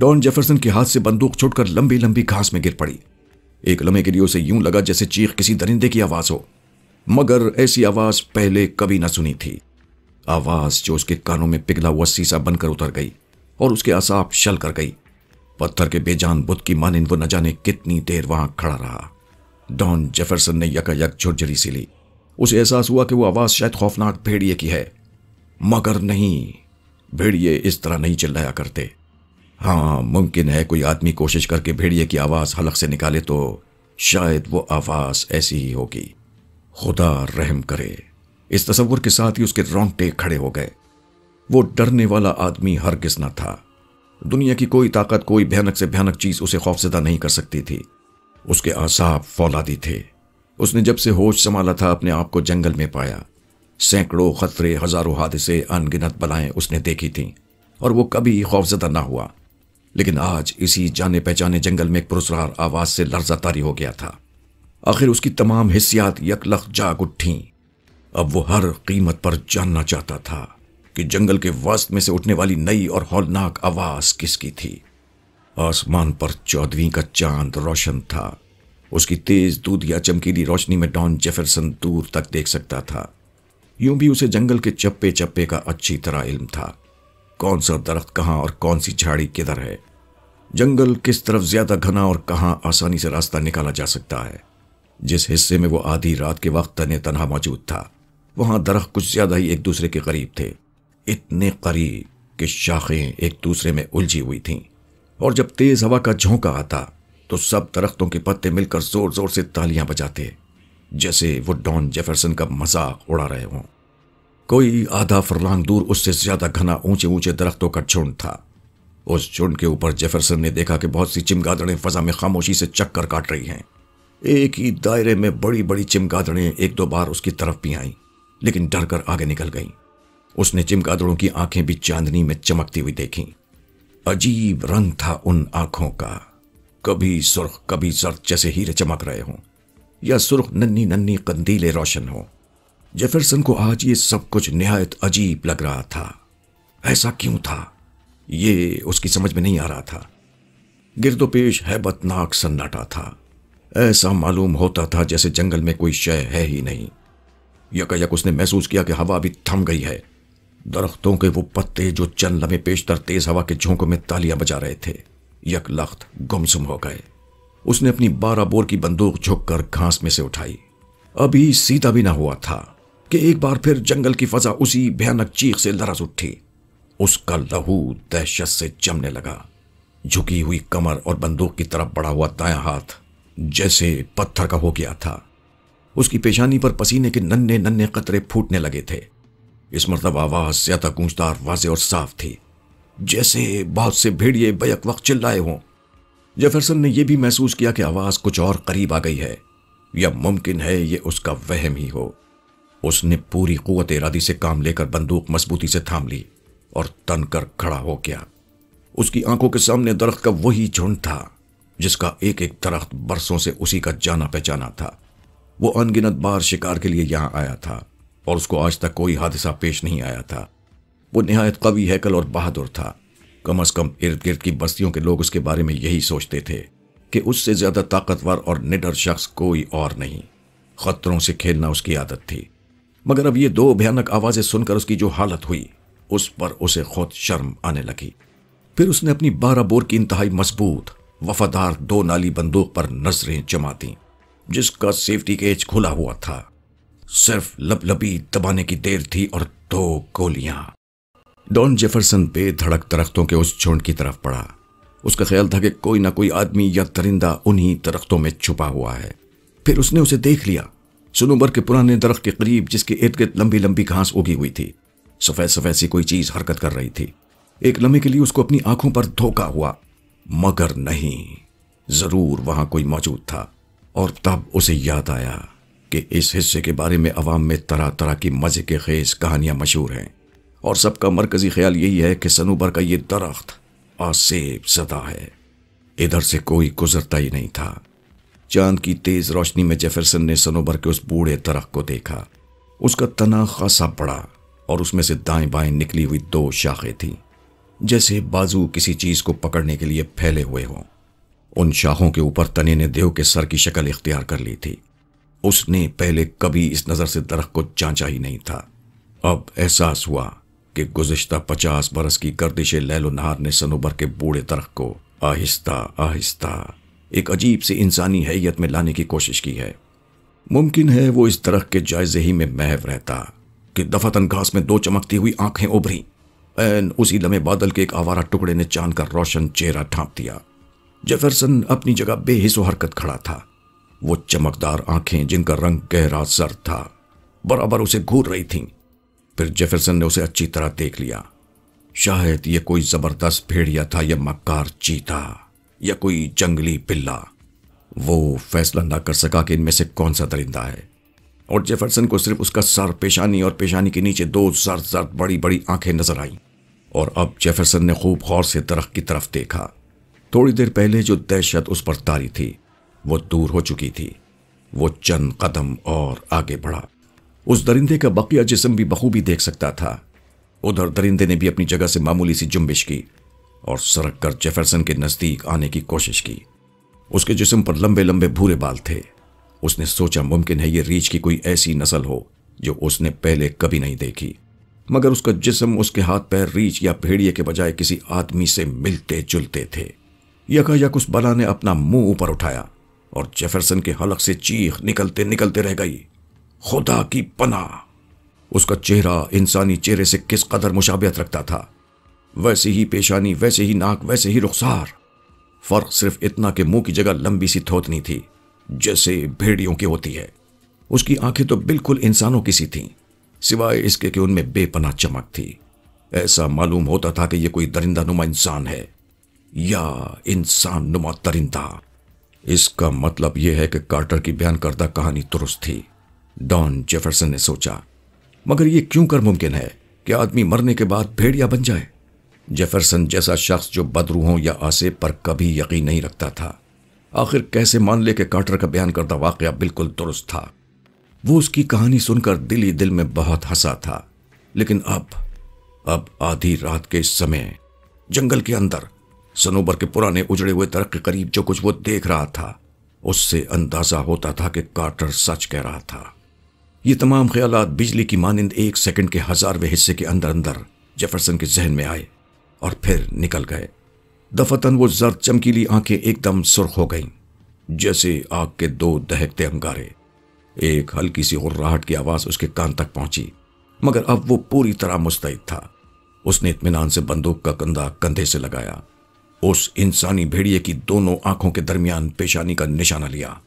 Don Jefferson के हाथ से बंदूक छोड़कर लंबी लंबी घास में गिर पड़ी एक लम्हे के लिए उसे यूं लगा जैसे चीख किसी दरिंदे की आवाज हो मगर ऐसी आवाज पहले कभी ना सुनी थी आवाज जो उसके कानों में पिघला हुआ सीसा बनकर उतर गई और उसके असाप शल कर गई पत्थर के बेजान बुद्ध की मानिन वो न जाने कितनी देर वहां खड़ा रहा डॉन जेफरसन ने यकायक झुरझरी सी ली उसे एहसास हुआ कि वो आवाज शायद खौफनाक भेड़िए की है मगर नहीं भेड़िए इस तरह नहीं चिल्लाया करते हाँ मुमकिन है कोई आदमी कोशिश करके भेड़िए की आवाज़ हलक से निकाले तो शायद वो आवाज़ ऐसी ही होगी खुदा रहम करे इस तस्वुर के साथ ही उसके रोंगटे खड़े हो गए वो डरने वाला आदमी हर न था दुनिया की कोई ताकत कोई भयानक से भयानक चीज उसे खौफजदा नहीं कर सकती थी उसके आसाब फौलादी थे उसने जब से होश संभाला था अपने आप को जंगल में पाया सैकड़ों खतरे हजारों हादसे अनगिनत बलाएं उसने देखी थीं और वो कभी खौफजदा ना हुआ लेकिन आज इसी जाने पहचाने जंगल में एक पुरस्कार आवाज से लर्जा तारी हो गया था आखिर उसकी तमाम हिस्सियात यकलख जाग उठी अब वो हर कीमत पर जानना चाहता था कि जंगल के वस्त में से उठने वाली नई और हौलनाक आवाज किसकी थी आसमान पर चौधरी का चांद रोशन था उसकी तेज दूध या चमकीली रोशनी में डॉन जेफरसन दूर तक देख सकता था यूं भी उसे जंगल के चप्पे चप्पे का अच्छी तरह इल्म था कौन सा दरख्त कहाँ और कौन सी झाड़ी किधर है जंगल किस तरफ ज्यादा घना और कहाँ आसानी से रास्ता निकाला जा सकता है जिस हिस्से में वो आधी रात के वक्त तने तनहा मौजूद था वहां दरख्त कुछ ज्यादा ही एक दूसरे के करीब थे इतने करीब कि शाखें एक दूसरे में उलझी हुई थीं और जब तेज हवा का झोंका आता तो सब दरख्तों के पत्ते मिलकर जोर जोर से तालियां बजाते जैसे वो डॉन जेफरसन का मजाक उड़ा रहे हों कोई आधा फरलांग दूर उससे ज्यादा घना ऊंचे ऊंचे दरख्तों का झुंड था उस झुंड के ऊपर जेफरसन ने देखा कि बहुत सी चिमगादड़ें फजा में खामोशी से चक्कर काट रही हैं एक ही दायरे में बड़ी बड़ी चिमगादड़ें एक दो बार उसकी तरफ भी आईं लेकिन डर कर आगे निकल गईं उसने चिमगादड़ों की आंखें भी चांदनी में चमकती हुई देखी अजीब रंग था उन आंखों का कभी सुर्ख कभी सर्द जैसे हीरे चमक रहे हों या सुर्ख नन्नी नन्नी कंदीले रोशन हों जेफरसन को आज ये सब कुछ नहायत अजीब लग रहा था ऐसा क्यों था ये उसकी समझ में नहीं आ रहा था गिरदोपेश तो बतनाक सन्नाटा था ऐसा मालूम होता था जैसे जंगल में कोई शय है ही नहीं यकायक उसने महसूस किया कि हवा अभी थम गई है दरख्तों के वो पत्ते जो चंद लमे पेशतर तेज हवा के झोंकों में तालियां बजा रहे थे यक लख्त गुमसुम हो गए उसने अपनी बारह बोर की बंदूक झुक कर घास में से उठाई अभी सीधा भी ना हुआ था कि एक बार फिर जंगल की फजा उसी भयानक चीख से लरस उठी उसका लहू दहशत से जमने लगा झुकी हुई कमर और बंदूक की तरफ बढ़ा हुआ दाया हाथ जैसे पत्थर का हो गया था उसकी पेशानी पर पसीने के नन्हे नन्हे कतरे फूटने लगे थे इस मरतब आवाज ज्यादा गूंजदार वाजे और साफ थी जैसे बहुत से भेड़िए बयक वक्त चिल्लाए हों जेफरसन ने यह भी महसूस किया कि आवाज कुछ और करीब आ गई है या मुमकिन है ये उसका वहम ही हो उसने पूरी कुत इरादी से काम लेकर बंदूक मजबूती से थाम ली और तन कर खड़ा हो गया उसकी आंखों के सामने दरख्त का वही झुंड था जिसका एक एक दरख्त बरसों से उसी का जाना पहचाना था वो अनगिनत बार शिकार के लिए यहां आया था और उसको आज तक कोई हादसा पेश नहीं आया था वो नहायत कवि हैकल और बहादुर था कम अज कम इर्द गिर्द की बस्तियों के लोग उसके बारे में यही सोचते थे कि उससे ज्यादा ताकतवर और निडर शख्स कोई और नहीं खतरों से खेलना उसकी आदत थी मगर अब ये दो भयानक आवाजें सुनकर उसकी जो हालत हुई उस पर उसे खुद शर्म आने लगी फिर उसने अपनी बारह बोर की इंतहाई मजबूत वफादार दो नाली बंदूक पर नजरें जमा दी जिसका सेफ्टी केज खुला हुआ था सिर्फ लबलबी दबाने की देर थी और दो गोलियां डॉन जेफरसन बेधड़क दरख्तों के उस झुंड की तरफ पड़ा उसका ख्याल था कि कोई ना कोई आदमी या दरिंदा उन्हीं दरख्तों में छुपा हुआ है फिर उसने उसे देख लिया सुनोबर के पुराने दरख्त के करीब जिसके इर्द गिर्द लंबी लंबी घास उगी हुई थी सफेद सफेद सी कोई चीज हरकत कर रही थी एक लम्हे के लिए उसको अपनी आंखों पर धोखा हुआ मगर नहीं जरूर वहां कोई मौजूद था और तब उसे याद आया कि इस हिस्से के बारे में अवाम में तरह तरह की मजे के खेज कहानियां मशहूर हैं और सबका मरकजी ख्याल यही है कि सनूबर का ये दरख्त आसेब सदा है इधर से कोई गुजरता ही नहीं था चांद की तेज रोशनी में जेफरसन ने सनोबर के उस बूढ़े दरख्त को देखा उसका तना खासा बड़ा और उसमें से दाएं बाएं निकली हुई दो शाखें थीं जैसे बाजू किसी चीज को पकड़ने के लिए फैले हुए हों उन शाखों के ऊपर तने ने देव के सर की शक्ल इख्तियार कर ली थी उसने पहले कभी इस नज़र से दरख्त को जांचा ही नहीं था अब एहसास हुआ कि गुजश्ता पचास बरस की गर्दिश लैलो नहार ने सनोबर के बूढ़े दरख को आहिस्ता आहिस्ता एक अजीब सी इंसानी हैयत में लाने की कोशिश की है मुमकिन है वो इस दरख के जायजे ही में महव रहता कि दफातन घास में दो चमकती हुई आंखें उभरी एन उसी लम्हे बादल के एक आवारा टुकड़े ने चांद का रोशन चेहरा ठाप दिया जेफरसन अपनी जगह बेहिसो हरकत खड़ा था वो चमकदार आंखें जिनका रंग गहरा सर था बराबर उसे घूर रही थीं फिर जेफरसन ने उसे अच्छी तरह देख लिया शायद यह कोई जबरदस्त भेड़िया था या मक्कार चीता या कोई जंगली पिल्ला वो फैसला ना कर सका कि इनमें से कौन सा दरिंदा है और जेफरसन को सिर्फ उसका सर पेशानी और पेशानी के नीचे दो जर्द जर्द बड़ी बड़ी आंखें नजर आईं और अब जेफरसन ने खूब गौर से दरख की तरफ देखा थोड़ी देर पहले जो दहशत उस पर तारी थी वो दूर हो चुकी थी वो चंद कदम और आगे बढ़ा उस दरिंदे का बकिया जिसम भी बखूबी देख सकता था उधर दरिंदे ने भी अपनी जगह से मामूली सी जुम्बिश की और सरक कर जेफरसन के नज़दीक आने की कोशिश की उसके जिसम पर लंबे लंबे भूरे बाल थे उसने सोचा मुमकिन है ये रीछ की कोई ऐसी नस्ल हो जो उसने पहले कभी नहीं देखी मगर उसका जिस्म उसके हाथ पैर रीछ या भेड़िए के बजाय किसी आदमी से मिलते जुलते थे यकायक उस बला ने अपना मुंह ऊपर उठाया और जेफरसन के हलक से चीख निकलते निकलते रह गई खुदा की पना उसका चेहरा इंसानी चेहरे से किस कदर मुशाबियत रखता था वैसे ही पेशानी वैसे ही नाक वैसे ही रुखसार फर्क सिर्फ इतना कि मुंह की जगह लंबी सी थोतनी थी जैसे भेड़ियों की होती है उसकी आंखें तो बिल्कुल इंसानों की सी थीं सिवाय इसके कि उनमें बेपना चमक थी ऐसा मालूम होता था कि यह कोई दरिंदा नुमा इंसान है या इंसान नुमा दरिंदा इसका मतलब यह है कि कार्टर की बयान करदा कहानी दुरुस्त थी डॉन जेफरसन ने सोचा मगर यह क्यों कर मुमकिन है कि आदमी मरने के बाद भेड़िया बन जाए जेफरसन जैसा शख्स जो बदरूहों या आसेब पर कभी यकीन नहीं रखता था आखिर कैसे मान ले कि कार्टर का बयान करता वाक्य बिल्कुल दुरुस्त था वो उसकी कहानी सुनकर दिल ही दिल में बहुत हंसा था लेकिन अब अब आधी रात के समय जंगल के अंदर सनोबर के पुराने उजड़े हुए दर के करीब जो कुछ वो देख रहा था उससे अंदाजा होता था कि कार्टर सच कह रहा था ये तमाम ख्याल बिजली की मानंद एक सेकंड के हजारवें हिस्से के अंदर अंदर जेफरसन के जहन में आए और फिर निकल गए दफतन वो जर्द चमकीली आंखें एकदम सुर्ख हो गईं जैसे आग के दो दहकते अंगारे एक हल्की सी हुर्राहट की आवाज उसके कान तक पहुंची मगर अब वो पूरी तरह मुस्तैद था उसने इतमान से बंदूक का कंधा कंधे से लगाया उस इंसानी भेड़िए की दोनों आंखों के दरमियान पेशानी का निशाना लिया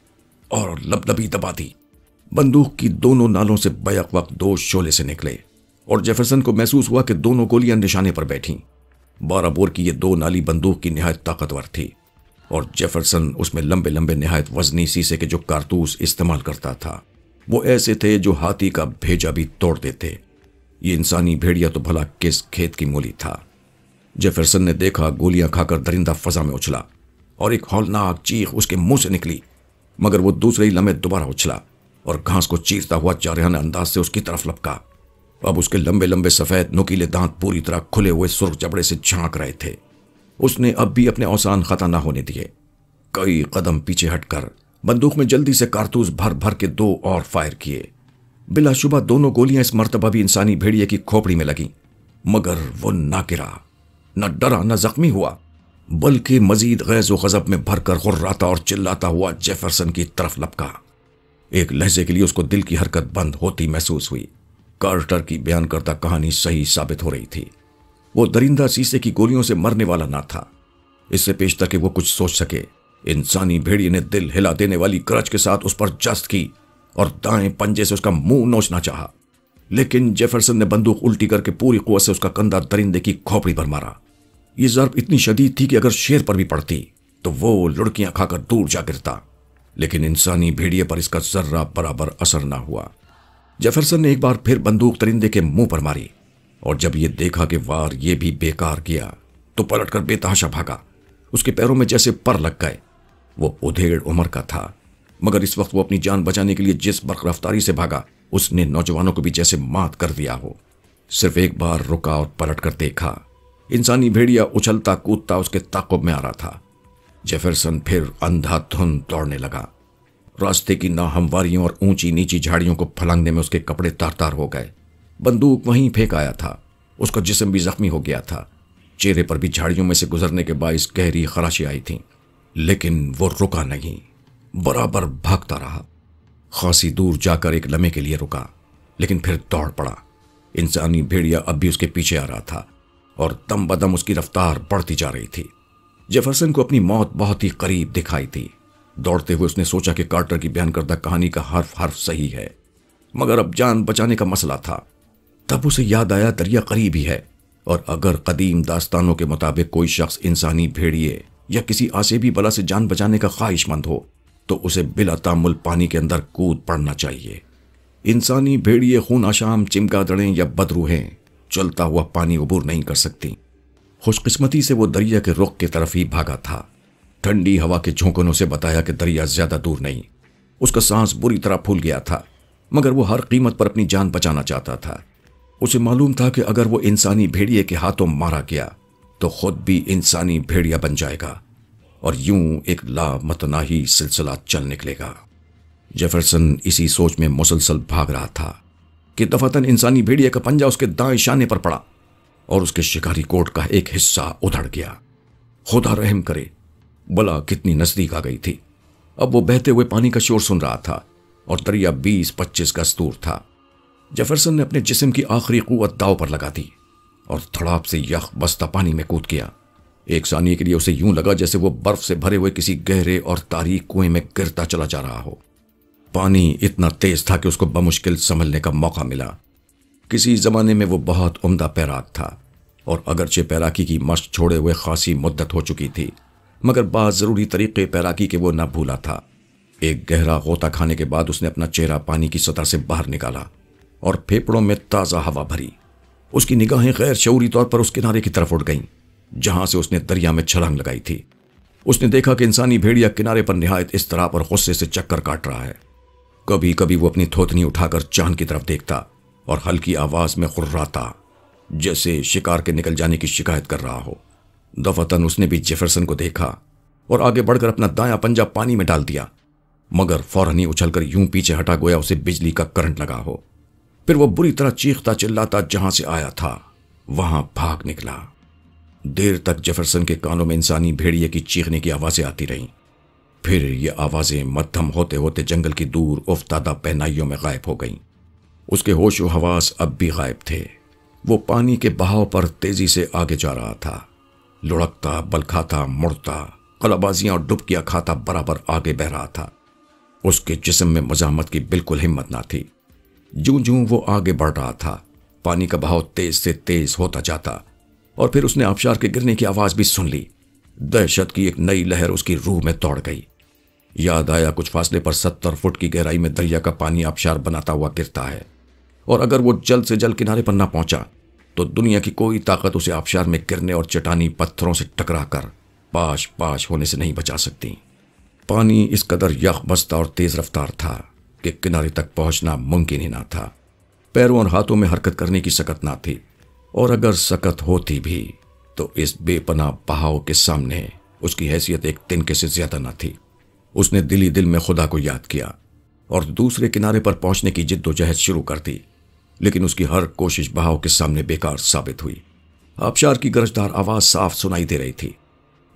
और लबलबी दबा दी बंदूक की दोनों नालों से बैक वक्त दो शोले से निकले और जेफरसन को महसूस हुआ कि दोनों गोलियां निशाने पर बैठी बारह बोर की ये दो नाली बंदूक की नहायत ताकतवर थी और जेफरसन उसमें लंबे लंबे नहायत वजनी शीशे के जो कारतूस इस्तेमाल करता था वो ऐसे थे जो हाथी का भेजा भी तोड़ देते ये इंसानी भेड़िया तो भला किस खेत की मूली था जेफरसन ने देखा गोलियां खाकर दरिंदा फजा में उछला और एक हौलनाक चीख उसके मुंह से निकली मगर वो दूसरे ही लम्हे दोबारा उछला और घास को चीरता हुआ चारहाना अंदाज से उसकी तरफ लपका अब उसके लंबे लंबे सफेद नुकीले दांत पूरी तरह खुले हुए सुर्ख जबड़े से झांक रहे थे उसने अब भी अपने औसान खता ना होने दिए कई कदम पीछे हटकर बंदूक में जल्दी से कारतूस भर भर के दो और फायर किए बिलाशुबा दोनों गोलियां इस मरतबा भी इंसानी भेड़िए की खोपड़ी में लगीं मगर वो ना गिरा न डरा न जख्मी हुआ बल्कि मजीद गैज व गजब में भरकर गुर्राता और चिल्लाता हुआ जेफरसन की तरफ लपका एक लहजे के लिए उसको दिल की हरकत बंद होती महसूस हुई कार्टर की बयान करता कहानी सही साबित हो रही थी वो दरिंदा शीशे की गोलियों से मरने वाला ना था इससे पेश तक वो कुछ सोच सके इंसानी भेड़िए ने दिल हिला देने वाली क्रच के साथ उस पर जस्त की और दाएं पंजे से उसका मुंह नोचना चाहा लेकिन जेफरसन ने बंदूक उल्टी करके पूरी कुत से उसका कंधा दरिंदे की खोपड़ी पर मारा ये जरब इतनी शदीद थी कि अगर शेर पर भी पड़ती तो वो लुड़कियां खाकर दूर जा गिरता लेकिन इंसानी भेड़िए पर इसका जर्रा बराबर असर ना हुआ जेफरसन ने एक बार फिर बंदूक तरिंदे के मुंह पर मारी और जब यह देखा कि वार ये भी बेकार किया तो पलटकर बेतहाशा भागा उसके पैरों में जैसे पर लग गए वो उधेड़ उम्र का था मगर इस वक्त वो अपनी जान बचाने के लिए जिस बर्क रफ्तारी से भागा उसने नौजवानों को भी जैसे मात कर दिया हो सिर्फ एक बार रुका और पलट कर देखा इंसानी भेड़िया उछलता कूदता उसके ताकुब में आ रहा था जेफरसन फिर अंधाधुन दौड़ने लगा रास्ते की नाहमवारियों और ऊंची नीची झाड़ियों को फलांगने में उसके कपड़े तार तार हो गए बंदूक वहीं फेंक आया था उसका जिसम भी जख्मी हो गया था चेहरे पर भी झाड़ियों में से गुजरने के बायस गहरी खराशी आई थी लेकिन वो रुका नहीं बराबर भागता रहा खासी दूर जाकर एक लम्हे के लिए रुका लेकिन फिर दौड़ पड़ा इंसानी भेड़िया अब भी उसके पीछे आ रहा था और दम बदम उसकी रफ्तार बढ़ती जा रही थी जेफरसन को अपनी मौत बहुत ही करीब दिखाई थी दौड़ते हुए उसने सोचा कि कार्टर की बयान करदा कहानी का हर्फ हर्फ सही है मगर अब जान बचाने का मसला था तब उसे याद आया दरिया करीब ही है और अगर कदीम दास्तानों के मुताबिक कोई शख्स इंसानी भेड़िए या किसी आसेबी बला से जान बचाने का ख्वाहिशमंद हो तो उसे बिला तामुल पानी के अंदर कूद पड़ना चाहिए इंसानी भेड़िए खून आशाम दड़ें या बदरूहें चलता हुआ पानी उबूर नहीं कर सकती खुशकिस्मती से वो दरिया के रुख की तरफ ही भागा था ठंडी हवा के झोंकनों से बताया कि दरिया ज्यादा दूर नहीं उसका सांस बुरी तरह फूल गया था मगर वो हर कीमत पर अपनी जान बचाना चाहता था उसे मालूम था कि अगर वो इंसानी भेड़िए के हाथों मारा गया तो खुद भी इंसानी भेड़िया बन जाएगा और यूं एक लामतनाही सिलसिला चल निकलेगा जेफरसन इसी सोच में मुसलसल भाग रहा था कि दफातन इंसानी भेड़िया का पंजा उसके दाएं शाने पर पड़ा और उसके शिकारी कोट का एक हिस्सा उधड़ गया खुदा रहम करे बला कितनी नजदीक आ गई थी अब वो बहते हुए पानी का शोर सुन रहा था और दरिया बीस पच्चीस का स्तूर था जेफरसन ने अपने जिसम की आखिरी कुत दाव पर लगा दी और थड़ाप से यख बस्ता पानी में कूद गया एक सानिए के लिए उसे यूं लगा जैसे वो बर्फ से भरे हुए किसी गहरे और तारीख कुएं में गिरता चला जा रहा हो पानी इतना तेज था कि उसको बमुश्किल संभलने का मौका मिला किसी जमाने में वो बहुत उम्दा पैराक था और अगरचे पैराकी की मश्क छोड़े हुए खासी मुद्दत हो चुकी थी मगर बाज़ ज़रूरी तरीके पैराकी के वो ना भूला था एक गहरा गोता खाने के बाद उसने अपना चेहरा पानी की सतह से बाहर निकाला और फेफड़ों में ताज़ा हवा भरी उसकी निगाहें गैर शौरी तौर पर उस किनारे की तरफ उठ गईं जहां से उसने दरिया में छलांग लगाई थी उसने देखा कि इंसानी भेड़िया किनारे पर निहायत इस तरह पर गुस्से से चक्कर काट रहा है कभी कभी वो अपनी थोथनी उठाकर चांद की तरफ देखता और हल्की आवाज में खुर्राता जैसे शिकार के निकल जाने की शिकायत कर रहा हो दफातन उसने भी जेफरसन को देखा और आगे बढ़कर अपना दाया पंजा पानी में डाल दिया मगर फौरन ही उछलकर यूं पीछे हटा गोया उसे बिजली का करंट लगा हो फिर वो बुरी तरह चीखता चिल्लाता जहां से आया था वहां भाग निकला देर तक जेफरसन के कानों में इंसानी भेड़िए की चीखने की आवाजें आती रहीं फिर ये आवाजें मध्यम होते होते जंगल की दूर उफ्तादा पहनाइयों में गायब हो गईं उसके होश हवास अब भी गायब थे वो पानी के बहाव पर तेजी से आगे जा रहा था लुढ़कता बलखाता मुड़ता कलाबाजियां और डुबकियां खाता बराबर आगे बह रहा था उसके जिसम में मजामत की बिल्कुल हिम्मत ना थी जूं जूं वो आगे बढ़ रहा था पानी का बहाव तेज से तेज होता जाता और फिर उसने आबशार के गिरने की आवाज भी सुन ली दहशत की एक नई लहर उसकी रूह में दौड़ गई याद आया कुछ फासले पर सत्तर फुट की गहराई में दरिया का पानी आबशार बनाता हुआ गिरता है और अगर वो जल्द से जल्द किनारे पर ना पहुंचा तो दुनिया की कोई ताकत उसे आबशार में गिरने और चटानी पत्थरों से टकरा कर पाश पाश होने से नहीं बचा सकती पानी इस कदर यख बस्ता और तेज रफ्तार था कि किनारे तक पहुंचना मुमकिन ही ना था पैरों और हाथों में हरकत करने की सकत ना थी और अगर सकत होती भी तो इस बेपना बहाव के सामने उसकी हैसियत एक तिनके से ज्यादा ना थी उसने दिली दिल में खुदा को याद किया और दूसरे किनारे पर पहुंचने की जिद्दोजहद शुरू कर दी लेकिन उसकी हर कोशिश बहाव के सामने बेकार साबित हुई आबशार की गरजदार आवाज साफ सुनाई दे रही थी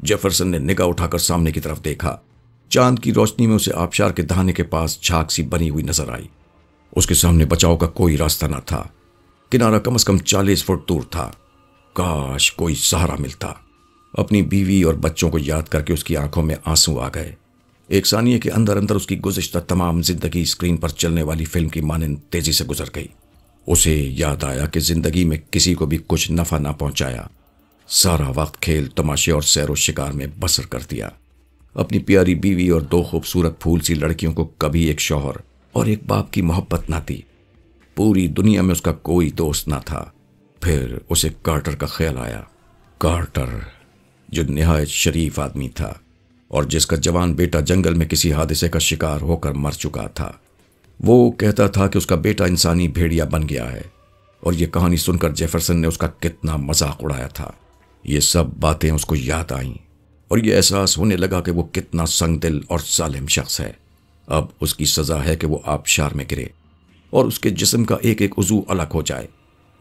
जेफरसन ने निगाह उठाकर सामने की तरफ देखा चांद की रोशनी में उसे आबशार के दहाने के पास झाक सी बनी हुई नजर आई उसके सामने बचाव का कोई रास्ता न था किनारा कम से कम चालीस फुट दूर था काश कोई सहारा मिलता अपनी बीवी और बच्चों को याद करके उसकी आंखों में आंसू आ गए एक सानिए के अंदर अंदर उसकी गुजश्ता तमाम जिंदगी स्क्रीन पर चलने वाली फिल्म की मानंद तेजी से गुजर गई उसे याद आया कि जिंदगी में किसी को भी कुछ नफा ना पहुंचाया सारा वक्त खेल तमाशे और सैर शिकार में बसर कर दिया अपनी प्यारी बीवी और दो खूबसूरत फूल सी लड़कियों को कभी एक शौहर और एक बाप की मोहब्बत ना थी पूरी दुनिया में उसका कोई दोस्त ना था फिर उसे कार्टर का ख्याल आया कार्टर जो नहायत शरीफ आदमी था और जिसका जवान बेटा जंगल में किसी हादसे का शिकार होकर मर चुका था वो कहता था कि उसका बेटा इंसानी भेड़िया बन गया है और ये कहानी सुनकर जेफरसन ने उसका कितना मजाक उड़ाया था ये सब बातें उसको याद आईं और ये एहसास होने लगा कि वो कितना संगदिल और सालिम शख्स है अब उसकी सज़ा है कि वो आबशार में गिरे और उसके जिस्म का एक एक उजू अलग हो जाए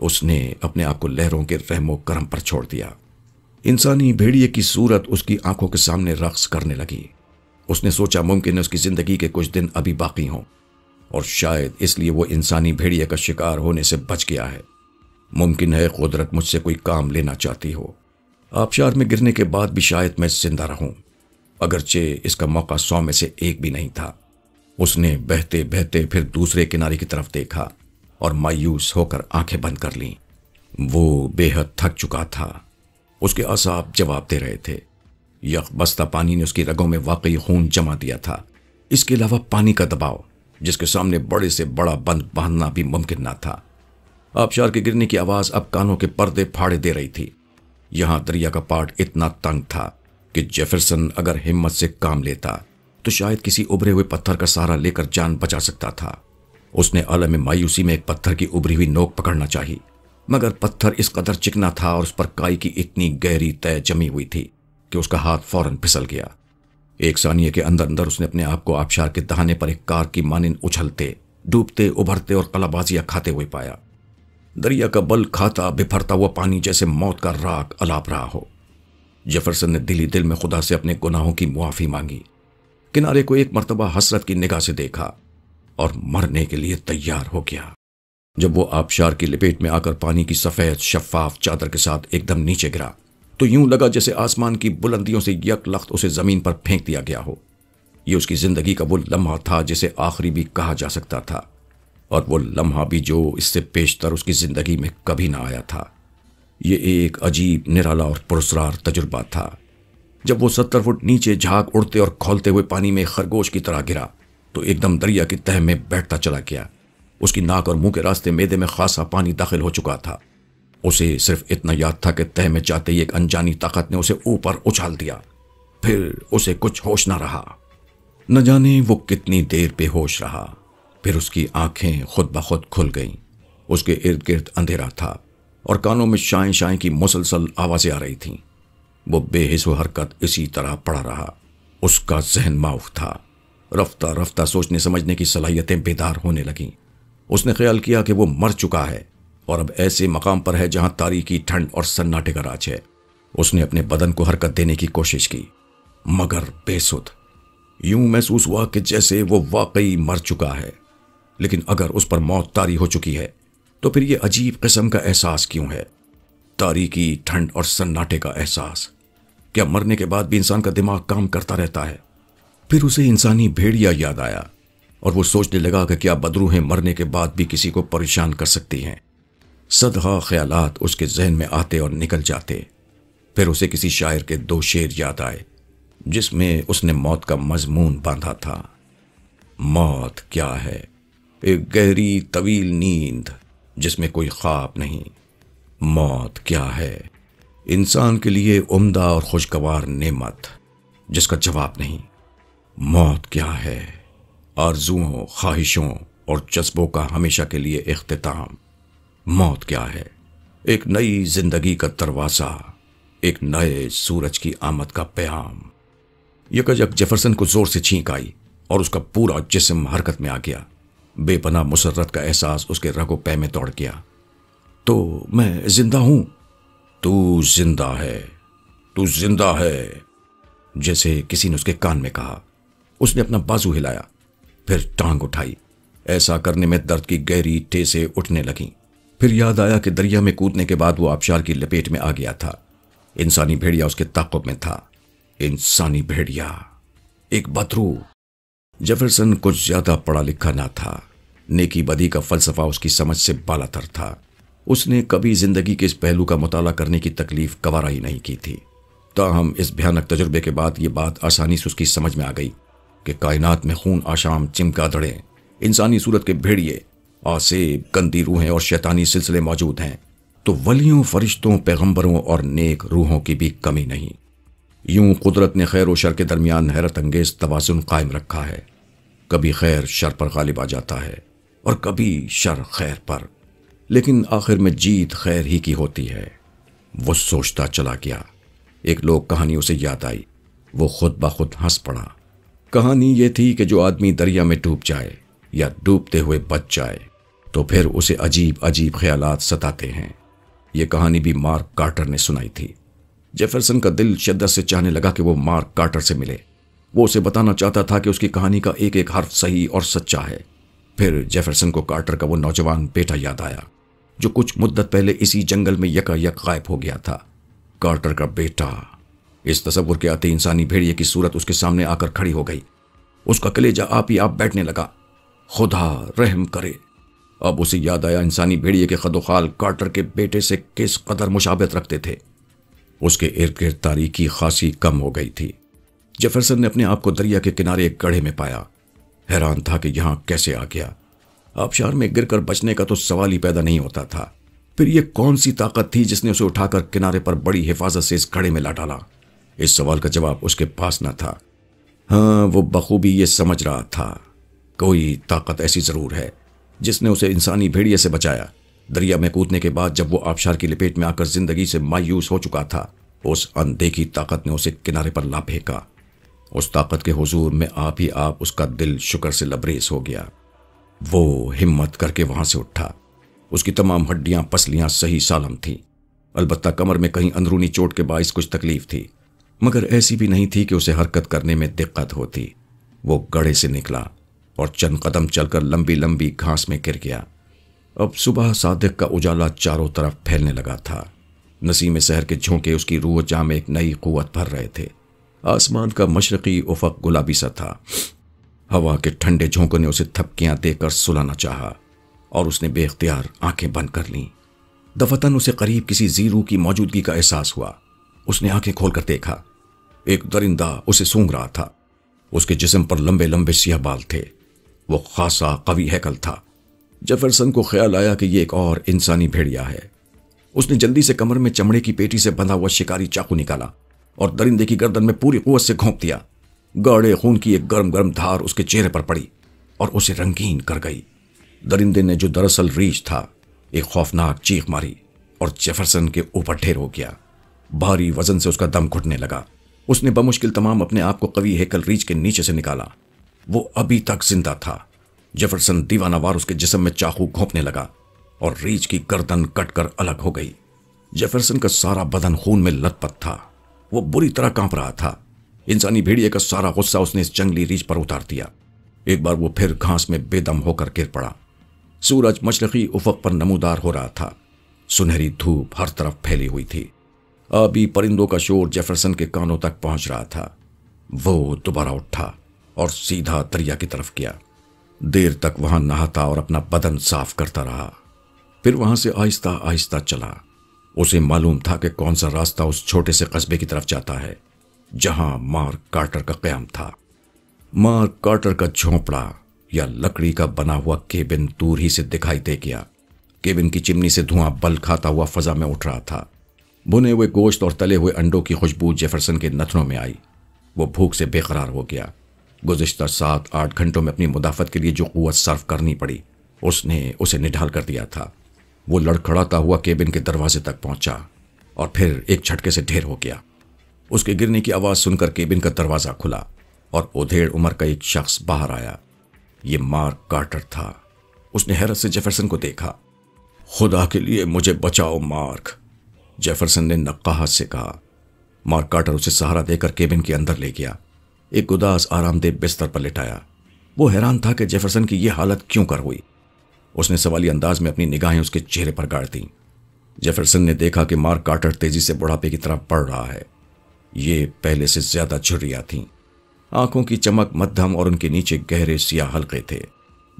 उसने अपने आप को लहरों के रहमो करम पर छोड़ दिया इंसानी भेड़िए की सूरत उसकी आंखों के सामने रक्स करने लगी उसने सोचा मुमकिन है उसकी ज़िंदगी के कुछ दिन अभी बाकी हों और शायद इसलिए वो इंसानी भेड़िए का शिकार होने से बच गया है मुमकिन है कुदरत मुझसे कोई काम लेना चाहती हो आबशार में गिरने के बाद भी शायद मैं जिंदा रहूं अगरचे इसका मौका सौ में से एक भी नहीं था उसने बहते बहते फिर दूसरे किनारे की तरफ देखा और मायूस होकर आंखें बंद कर लीं वो बेहद थक चुका था उसके असाब जवाब दे रहे थे यख बस्ता पानी ने उसकी रगों में वाकई खून जमा दिया था इसके अलावा पानी का दबाव जिसके सामने बड़े से बड़ा बंद बांधना भी मुमकिन ना था आबशार के गिरने की आवाज अब कानों के पर्दे फाड़े दे रही थी यहां दरिया का पार्ट इतना तंग था कि जेफरसन अगर हिम्मत से काम लेता तो शायद किसी उभरे हुए पत्थर का सहारा लेकर जान बचा सकता था उसने अलम मायूसी में एक पत्थर की उभरी हुई नोक पकड़ना चाहिए मगर पत्थर इस कदर चिकना था और उस पर काई की इतनी गहरी तय जमी हुई थी कि उसका हाथ फौरन फिसल गया एक सानिए के अंदर अंदर उसने अपने आप को आबशार के दहाने पर एक कार की मानिन उछलते डूबते उभरते और कलाबाजियां खाते हुए पाया दरिया का बल खाता बिफरता हुआ पानी जैसे मौत का राग अलाप रहा हो जफरसन ने दिली दिल में खुदा से अपने गुनाहों की मुआफ़ी मांगी किनारे को एक मरतबा हसरत की निगाह से देखा और मरने के लिए तैयार हो गया जब वो आबशार की लपेट में आकर पानी की सफ़ेद शफाफ चादर के साथ एकदम नीचे गिरा तो यूं लगा जैसे आसमान की बुलंदियों से यक लख्त उसे ज़मीन पर फेंक दिया गया हो ये उसकी ज़िंदगी का वो लम्हा था जिसे आखिरी भी कहा जा सकता था और वो लम्हा भी जो इससे पेशतर उसकी ज़िंदगी में कभी ना आया था ये एक अजीब निराला और पुरसरार तजुर्बा था जब वो सत्तर फुट नीचे झाग उड़ते और खोलते हुए पानी में खरगोश की तरह गिरा तो एकदम दरिया की तह में बैठता चला गया उसकी नाक और मुंह के रास्ते मेदे में खासा पानी दाखिल हो चुका था उसे सिर्फ इतना याद था कि तह में जाते ही एक अनजानी ताकत ने उसे ऊपर उछाल दिया फिर उसे कुछ होश ना रहा न जाने वो कितनी देर बेहोश रहा फिर उसकी आंखें खुद ब खुद खुल गईं उसके इर्द गिर्द अंधेरा था और कानों में शाएं शाएं की मुसलसल आवाज़ें आ रही थीं वो बेहिस हरकत इसी तरह पड़ा रहा उसका जहन माउफ था रफ्ता रफ्ता सोचने समझने की सलाहियतें बेदार होने लगीं उसने ख्याल किया कि वो मर चुका है और अब ऐसे मकाम पर है जहां तारीखी ठंड और सन्नाटे का राज है उसने अपने बदन को हरकत देने की कोशिश की मगर बेसुध यूं महसूस हुआ कि जैसे वो वाकई मर चुका है लेकिन अगर उस पर मौत तारी हो चुकी है तो फिर यह अजीब किस्म का एहसास क्यों है तारीकी ठंड और सन्नाटे का एहसास क्या मरने के बाद भी इंसान का दिमाग काम करता रहता है फिर उसे इंसानी भेड़िया याद आया और वो सोचने लगा कि क्या बदरूहें मरने के बाद भी किसी को परेशान कर सकती हैं सदहा ख्यालात उसके जहन में आते और निकल जाते फिर उसे किसी शायर के दो शेर याद आए जिसमें उसने मौत का मजमून बांधा था मौत क्या है एक गहरी तवील नींद जिसमें कोई ख्वाब नहीं मौत क्या है इंसान के लिए उम्दा और खुशगवार नेमत जिसका जवाब नहीं मौत क्या है आरजुओं ख्वाहिशों और जज्बों का हमेशा के लिए अख्ताम मौत क्या है एक नई जिंदगी का दरवाजा एक नए सूरज की आमद का प्याम यकजक जेफरसन को जोर से छींक आई और उसका पूरा जिस्म हरकत में आ गया बेपना मुसरत का एहसास उसके रगो पै में दौड़ गया तो मैं जिंदा हूं तू जिंदा है तू जिंदा है जैसे किसी ने उसके कान में कहा उसने अपना बाजू हिलाया फिर टांग उठाई ऐसा करने में दर्द की गहरी ठेसे उठने लगीं फिर याद आया कि दरिया में कूदने के बाद वो आबशार की लपेट में आ गया था इंसानी भेड़िया उसके ताकुब में था इंसानी भेड़िया एक बथरू जेफरसन कुछ ज्यादा पढ़ा लिखा ना था नेकी बदी का फलसफा उसकी समझ से बालातर था उसने कभी जिंदगी के इस पहलू का मुताला करने की तकलीफ गवारा ही नहीं की थी ताहम इस भयानक तजुर्बे के बाद ये बात आसानी से उसकी समझ में आ गई कि कायनात में खून आशाम चिमका दड़े इंसानी सूरत के भेड़िए आसेब गंदी रूहें और शैतानी सिलसिले मौजूद हैं तो वलियों फरिश्तों पैगंबरों और नेक रूहों की भी कमी नहीं यूं कुदरत ने खैर और शर के दरमियान हैरत अंगेज तोज़ुन कायम रखा है कभी खैर शर पर गालिब आ जाता है और कभी शर खैर पर लेकिन आखिर में जीत खैर ही की होती है वो सोचता चला गया एक लोग कहानी उसे याद आई वो खुद ब खुद हंस पड़ा कहानी ये थी कि जो आदमी दरिया में डूब जाए या डूबते हुए बच जाए तो फिर उसे अजीब अजीब ख्याल सताते हैं ये कहानी भी मार्क कार्टर ने सुनाई थी जेफरसन का दिल शिद्दत से चाहने लगा कि वो मार्क कार्टर से मिले वो उसे बताना चाहता था कि उसकी कहानी का एक एक हर्फ सही और सच्चा है फिर जेफरसन को कार्टर का वो नौजवान बेटा याद आया जो कुछ मुद्दत पहले इसी जंगल में यका यक गायब हो गया था कार्टर का बेटा इस तस्वुर के आते इंसानी भेड़िए की सूरत उसके सामने आकर खड़ी हो गई उसका कलेजा आप ही आप बैठने लगा खुदा रहम करे अब उसे याद आया इंसानी भेड़िए के खदोखाल कार्टर के बेटे से किस कदर मुशाबत रखते थे उसके इर्द गिर्द तारीखी खासी कम हो गई थी जेफरसन ने अपने आप को दरिया के किनारे एक गढ़े में पाया हैरान था कि यहां कैसे आ गया आबशार में गिरकर बचने का तो सवाल ही पैदा नहीं होता था फिर यह कौन सी ताकत थी जिसने उसे उठाकर किनारे पर बड़ी हिफाजत से इस गढ़े में ला डाला इस सवाल का जवाब उसके पास न था हाँ वो बखूबी ये समझ रहा था कोई ताकत ऐसी जरूर है जिसने उसे इंसानी भेड़िए से बचाया दरिया में कूदने के बाद जब वो आबशार की लपेट में आकर जिंदगी से मायूस हो चुका था उस अनदेखी ताकत ने उसे किनारे पर ला फेंका उस ताकत के हुजूर में आप ही आप उसका दिल शुक्र से लबरेज हो गया वो हिम्मत करके वहां से उठा उसकी तमाम हड्डियां पसलियां सही सालम थीं अलबत्ता कमर में कहीं अंदरूनी चोट के बायस कुछ तकलीफ थी मगर ऐसी भी नहीं थी कि उसे हरकत करने में दिक्कत होती वो गड़े से निकला और चंद कदम चलकर लंबी लंबी घास में गिर गया अब सुबह सादिक का उजाला चारों तरफ फैलने लगा था नसीम शहर के झोंके उसकी रूह जाम में एक नई कुत भर रहे थे आसमान का मशरकी उफक गुलाबी सा था हवा के ठंडे झोंकों ने उसे थपकियां देकर सुलाना चाहा और उसने बेख्तियार आंखें बंद कर लीं दफतन उसे करीब किसी जीरू की मौजूदगी का एहसास हुआ उसने आंखें खोलकर देखा एक दरिंदा उसे सूंघ रहा था उसके जिसम पर लंबे लंबे सियाह बाल थे वो खासा कवि हैकल था जफरसन को ख्याल आया कि यह एक और इंसानी भेड़िया है उसने जल्दी से कमर में चमड़े की पेटी से बंधा हुआ शिकारी चाकू निकाला और दरिंदे की गर्दन में पूरी कुत से घोंप दिया गाढ़े खून की एक गर्म गर्म धार उसके चेहरे पर पड़ी और उसे रंगीन कर गई दरिंदे ने जो दरअसल रीछ था एक खौफनाक चीख मारी और जेफरसन के ऊपर ढेर हो गया भारी वजन से उसका दम घुटने लगा उसने बमुश्किल तमाम अपने आप को कवि हेकल रीच के नीचे से निकाला वो अभी तक जिंदा था जेफरसन दीवानावार उसके जिसम में चाकू घोंपने लगा और रीच की गर्दन कटकर अलग हो गई जेफरसन का सारा बदन खून में लथपथ था वो बुरी तरह कांप रहा था इंसानी भेड़िए का सारा गुस्सा उसने इस जंगली रीच पर उतार दिया एक बार वो फिर घास में बेदम होकर गिर पड़ा सूरज मशरकी उफक पर नमूदार हो रहा था सुनहरी धूप हर तरफ फैली हुई थी अभी परिंदों का शोर जेफरसन के कानों तक पहुंच रहा था वो दोबारा उठा और सीधा दरिया की तरफ किया देर तक वहां नहाता और अपना बदन साफ करता रहा फिर वहां से आहिस्ता आहिस्ता चला उसे मालूम था कि कौन सा रास्ता उस छोटे से कस्बे की तरफ जाता है जहां मार कार्टर का क्याम था मार कार्टर का झोंपड़ा या लकड़ी का बना हुआ केबिन दूर ही से दिखाई दे गया केबिन की चिमनी से धुआं बल खाता हुआ फजा में उठ रहा था भुने हुए गोश्त और तले हुए अंडों की खुशबू जेफरसन के नथनों में आई वो भूख से बेकरार हो गया गुजशत सात आठ घंटों में अपनी मुदाफ़त के लिए जो कुत सर्व करनी पड़ी उसने उसे निढाल कर दिया था वो लड़खड़ाता हुआ केबिन के दरवाजे तक पहुंचा और फिर एक झटके से ढेर हो गया उसके गिरने की आवाज़ सुनकर केबिन का दरवाज़ा खुला और उधेड़ उम्र का एक शख्स बाहर आया ये मार्क कार्टर था उसने हैरत से जेफरसन को देखा खुदा के लिए मुझे बचाओ मार्क जेफरसन ने नक्का से कहा मार्क कार्टर उसे सहारा देकर केबिन के अंदर ले गया एक उदास आरामदेह बिस्तर पर लिटाया वो हैरान था कि जेफरसन की यह हालत क्यों कर हुई उसने सवाली अंदाज में अपनी निगाहें उसके चेहरे पर गाड़ दी जेफरसन ने देखा कि मार्क कार्टर तेजी से बुढ़ापे की तरफ बढ़ रहा है ये पहले से ज्यादा झुर्रियाँ थीं आंखों की चमक मध्यम और उनके नीचे गहरे सियाह हल्के थे